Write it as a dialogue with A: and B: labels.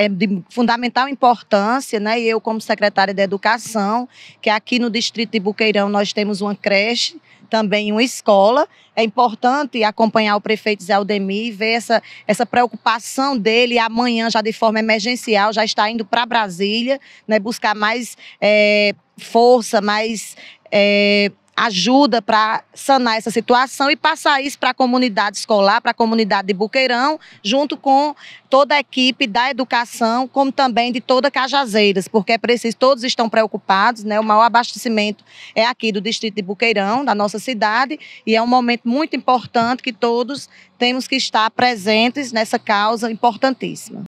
A: é de fundamental importância, né? E eu, como secretária da Educação, que aqui no distrito de Buqueirão nós temos uma creche, também uma escola. É importante acompanhar o prefeito Zé Aldemir e ver essa, essa preocupação dele amanhã, já de forma emergencial, já está indo para Brasília, né? Buscar mais é, força, mais. É, ajuda para sanar essa situação e passar isso para a comunidade escolar, para a comunidade de Buqueirão, junto com toda a equipe da educação, como também de toda Cajazeiras, porque é preciso, todos estão preocupados, né? O maior abastecimento é aqui do distrito de Buqueirão, da nossa cidade, e é um momento muito importante que todos temos que estar presentes nessa causa importantíssima.